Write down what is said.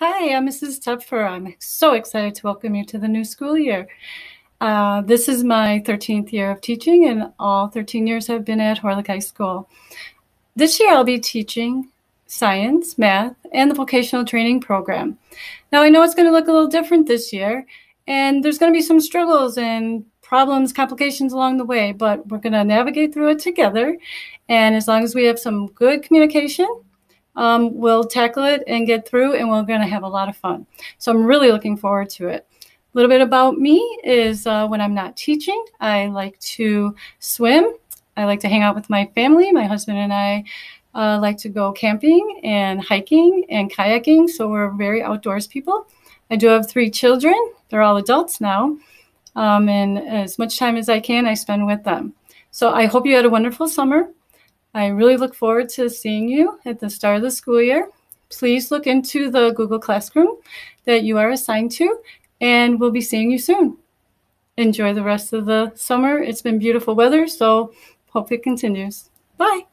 Hi, I'm Mrs. Tupfer. I'm so excited to welcome you to the new school year. Uh, this is my 13th year of teaching, and all 13 years have been at Horlick High School. This year, I'll be teaching science, math, and the vocational training program. Now, I know it's going to look a little different this year, and there's going to be some struggles and problems, complications along the way, but we're going to navigate through it together. And as long as we have some good communication, um, we'll tackle it and get through, and we're going to have a lot of fun. So I'm really looking forward to it. A little bit about me is uh, when I'm not teaching, I like to swim. I like to hang out with my family. My husband and I uh, like to go camping and hiking and kayaking. So we're very outdoors people. I do have three children. They're all adults now. Um, and as much time as I can, I spend with them. So I hope you had a wonderful summer. I really look forward to seeing you at the start of the school year. Please look into the Google Classroom that you are assigned to, and we'll be seeing you soon. Enjoy the rest of the summer. It's been beautiful weather, so hope it continues. Bye.